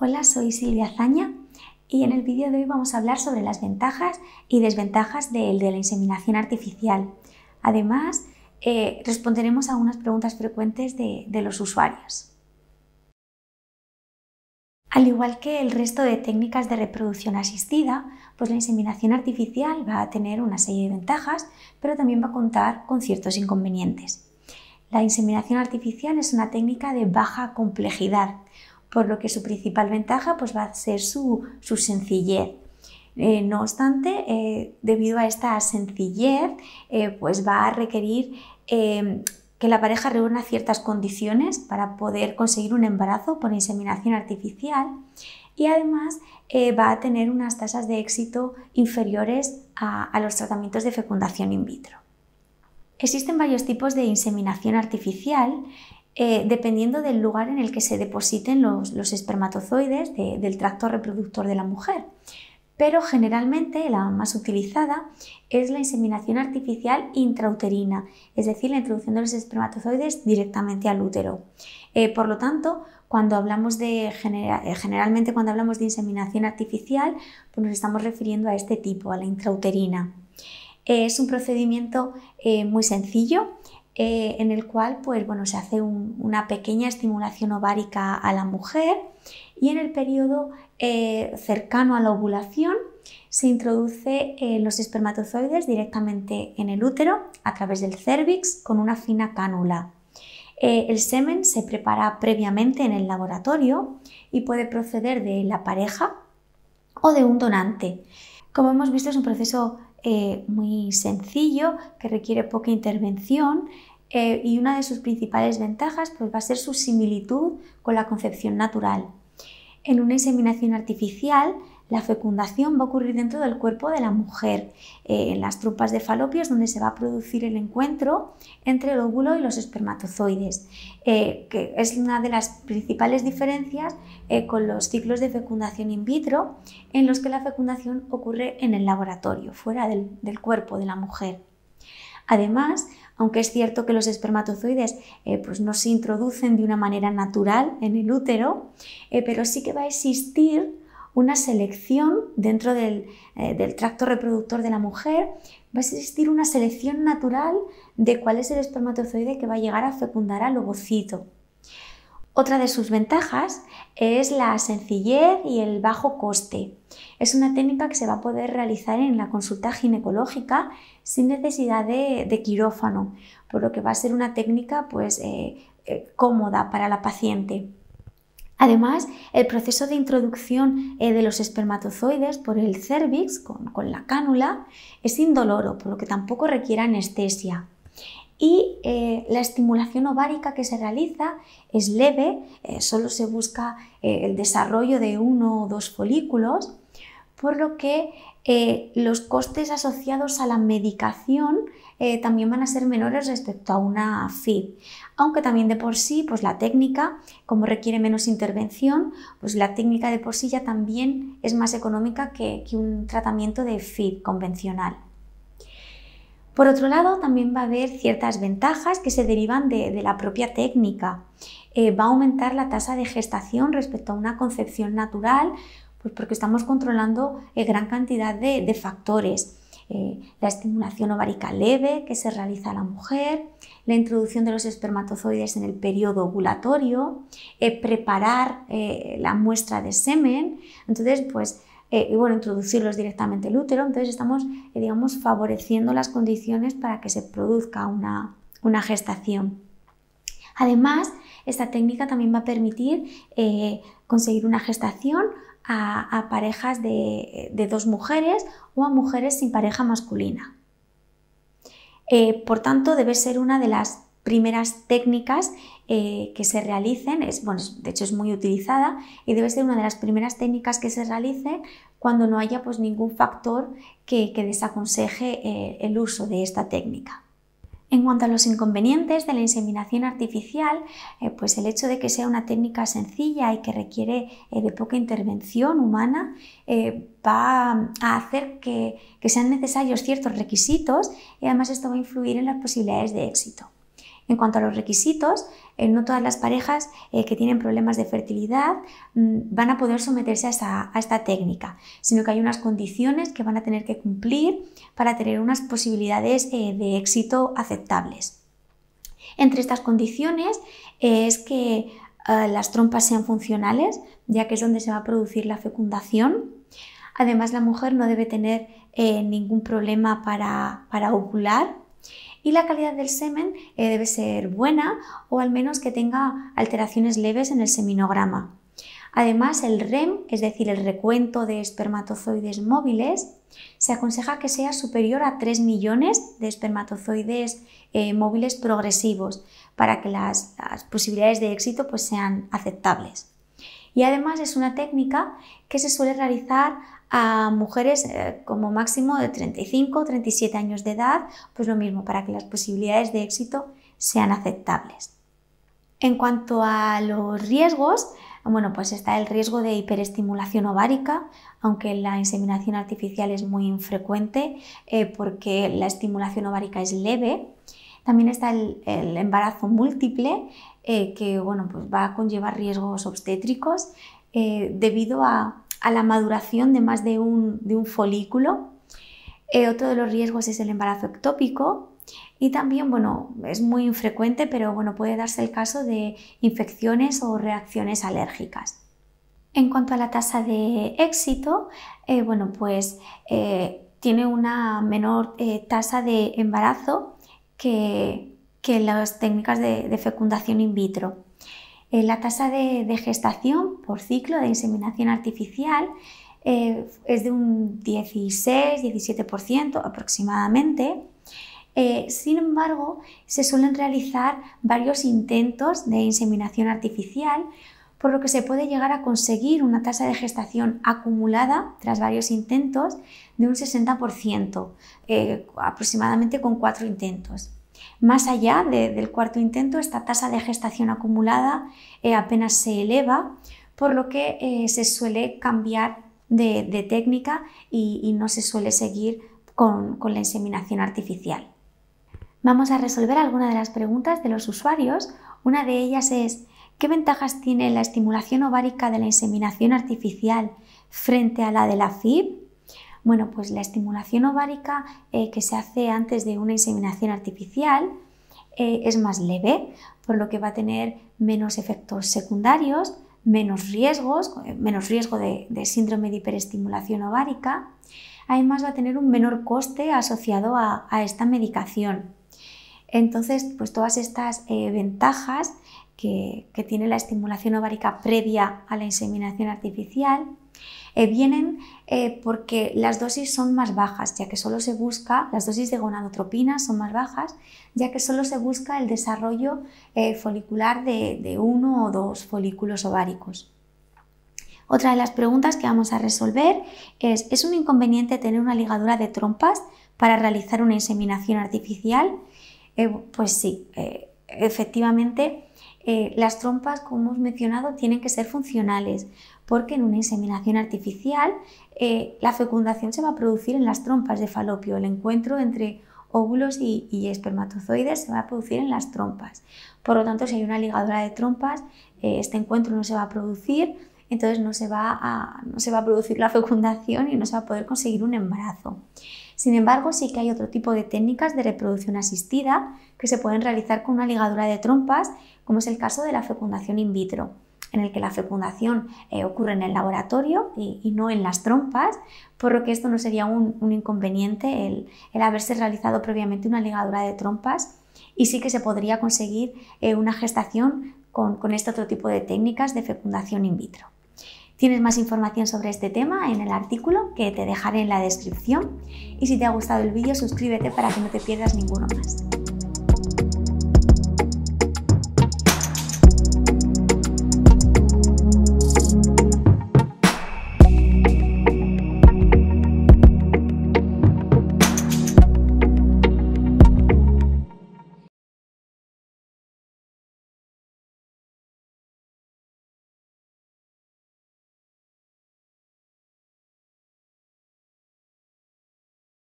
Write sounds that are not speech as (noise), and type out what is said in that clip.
Hola, soy Silvia Zaña y en el vídeo de hoy vamos a hablar sobre las ventajas y desventajas de, la inseminación artificial. Además, eh, responderemos a unas preguntas frecuentes de, de los usuarios. Al igual que el resto de técnicas de reproducción asistida, pues la inseminación artificial va a tener una serie de ventajas, pero también va a contar con ciertos inconvenientes. La inseminación artificial es una técnica de baja complejidad, por lo que su principal ventaja pues, va a ser su, sencillez. Eh, no obstante, eh, debido a esta sencillez, eh, pues va a requerir em, que la pareja reúna ciertas condiciones para poder conseguir un embarazo por inseminación artificial y además va a tener unas tasas de éxito inferiores a los tratamientos de fecundación in vitro. Existen varios tipos de inseminación artificial eh, dependiendo del lugar en el que se depositen los, espermatozoides del tracto reproductor de la mujer. Pero generalmente la más utilizada es la inseminación artificial intrauterina, es decir, la introducción de los espermatozoides directamente al útero. Eh, por lo tanto, cuando hablamos de eh, generalmente cuando hablamos de inseminación artificial, pues nos estamos refiriendo a este tipo, a la intrauterina. es un procedimiento muy sencillo, eh, en el cual pues, se hace una pequeña estimulación ovárica a la mujer y en el periodo eh, cercano a la ovulación se introduce eh, los espermatozoides directamente en el útero a través del cérvix con una fina cánula. el semen se prepara previamente en el laboratorio y puede proceder de la pareja o de un donante. Como hemos visto es un proceso muy sencillo que requiere poca intervención eh, y una de sus principales ventajas pues, va a ser su similitud con la concepción natural. En una inseminación artificial, la fecundación va a ocurrir dentro del cuerpo de la mujer, eh, en las trompas de falopio donde se va a producir el encuentro entre el óvulo y los espermatozoides, eh, que es una de las principales diferencias con los ciclos de fecundación in vitro, en los que la fecundación ocurre en el laboratorio, fuera del cuerpo de la mujer. Además, aunque es cierto que los espermatozoides eh, pues no se introducen de una manera natural en el útero, eh, pero sí que va a existir una selección dentro del, eh, del, tracto reproductor de la mujer, va a existir una selección natural de cuál es el espermatozoide que va a llegar a fecundar al ovocito. Otra de sus ventajas es la sencillez y el bajo coste. Es una técnica que se va a poder realizar en la consulta ginecológica sin necesidad de, quirófano, por lo que va a ser una técnica pues, eh, eh, cómoda para la paciente. Además, el proceso de introducción eh, de los espermatozoides por el cervix con, la cánula es indoloro, por lo que tampoco requiere anestesia y eh, la estimulación ovárica que se realiza es leve, eh, solo se busca eh, el desarrollo de uno o dos folículos, por lo que los costes asociados a la medicación también van a ser menores respecto a una FIB, aunque también de por sí, pues la técnica, como requiere menos intervención, pues la técnica de por sí ya también es más económica que, que un tratamiento de FIB convencional. Por otro lado, también va a haber ciertas ventajas que se derivan de, la propia técnica. Eh, va a aumentar la tasa de gestación respecto a una concepción natural, pues porque estamos controlando eh, gran cantidad de, factores. Eh, la estimulación ovárica leve que se realiza a la mujer, la introducción de los espermatozoides en el periodo ovulatorio, preparar la muestra de semen. Entonces, pues eh, y bueno, introducirlos directamente al útero. Entonces estamos, eh, digamos, favoreciendo las condiciones para que se produzca una, gestación. Además, esta técnica también va a permitir eh, conseguir una gestación a, parejas de, de, dos mujeres o a mujeres sin pareja masculina. por tanto, debe ser una de las primeras técnicas eh, que se realicen, es, de hecho es muy utilizada y debe ser una de las primeras técnicas que se realice cuando no haya pues, ningún factor que, desaconseje eh, el uso de esta técnica. En cuanto a los inconvenientes de la inseminación artificial, eh, pues el hecho de que sea una técnica sencilla y que requiere de poca intervención humana va a hacer que sean necesarios ciertos requisitos y además esto va a influir en las posibilidades de éxito. En cuanto a los requisitos, eh, no todas las parejas eh, que tienen problemas de fertilidad mm, van a poder someterse a esta, técnica, sino que hay unas condiciones que van a tener que cumplir para tener unas posibilidades eh, de éxito aceptables. Entre estas condiciones es que las trompas sean funcionales, ya que es donde se va a producir la fecundación. Además, la mujer no debe tener ningún problema para, para ovular, y la calidad del semen eh, debe ser buena o al menos que tenga alteraciones leves en el seminograma. Además, el REM, es decir, el recuento de espermatozoides móviles, se aconseja que sea superior a 3 millones de espermatozoides eh, móviles progresivos para que las, posibilidades de éxito pues, sean aceptables. Y además es una técnica que se suele realizar a mujeres eh, como máximo de 35 o 37 años de edad, pues lo mismo, para que las posibilidades de éxito sean aceptables. En cuanto a los riesgos, bueno, pues está el riesgo de hiperestimulación ovárica, aunque la inseminación artificial es muy infrecuente eh, porque la estimulación ovárica es leve. También está el, embarazo múltiple, eh, que bueno, pues va a conllevar riesgos obstétricos debido a a la maduración de más de un, folículo. Eh, otro de los riesgos es el embarazo ectópico y también, bueno, es muy infrecuente, pero puede darse el caso de infecciones o reacciones alérgicas. En cuanto a la tasa de éxito, eh, bueno, pues eh, tiene una menor tasa de embarazo que, las técnicas de fecundación in vitro. Eh, la tasa de, gestación por ciclo de inseminación artificial eh, es de un 16-17% aproximadamente. Eh, sin embargo, se suelen realizar varios intentos de inseminación artificial, por lo que se puede llegar a conseguir una tasa de gestación acumulada tras varios intentos de un 60%, aproximadamente con cuatro intentos. Más allá del cuarto intento, esta tasa de gestación acumulada eh, apenas se eleva, por lo que eh, se suele cambiar de, técnica y, no se suele seguir con, con la inseminación artificial. Vamos a resolver algunas de las preguntas de los usuarios. Una de ellas es, ¿qué ventajas tiene la estimulación ovárica de la inseminación artificial frente a la de la FIB? Bueno, pues la estimulación ovárica eh, que se hace antes de una inseminación artificial eh, es más leve, por lo que va a tener menos efectos secundarios, menos riesgos, eh, menos riesgo de, síndrome de hiperestimulación ovárica. Además va a tener un menor coste asociado a, esta medicación. Entonces, pues todas estas ventajas que tiene la estimulación ovárica previa a la inseminación artificial eh, vienen eh, porque las dosis son más bajas, ya que solo se busca, las dosis de gonadotropina son más bajas, ya que solo se busca el desarrollo eh, folicular de, uno o dos folículos ováricos. Otra de las preguntas que vamos a resolver es, ¿es un inconveniente tener una ligadura de trompas para realizar una inseminación artificial? pues sí, efectivamente, las trompas, como hemos mencionado, tienen que ser funcionales porque en una inseminación artificial eh, la fecundación se va a producir en las trompas de falopio, el encuentro entre óvulos y, espermatozoides se va a producir en las trompas. Por lo tanto, si hay una ligadura de trompas, eh, este encuentro no se va a producir, entonces no se, va a, no se va a producir la (laughs) fecundación y no se va a poder conseguir un embarazo. Sin embargo, sí que hay otro tipo de técnicas de reproducción asistida que se pueden realizar con una ligadura de trompas, como es el caso de la fecundación in vitro en el que la fecundación eh, ocurre en el laboratorio y, no en las trompas, por lo que esto no sería un, inconveniente el, haberse realizado previamente una ligadura de trompas y sí que se podría conseguir eh, una gestación con este otro tipo de técnicas de fecundación in vitro. Tienes más información sobre este tema en el artículo que te dejaré en la descripción y si te ha gustado el vídeo suscríbete para que no te pierdas ninguno más.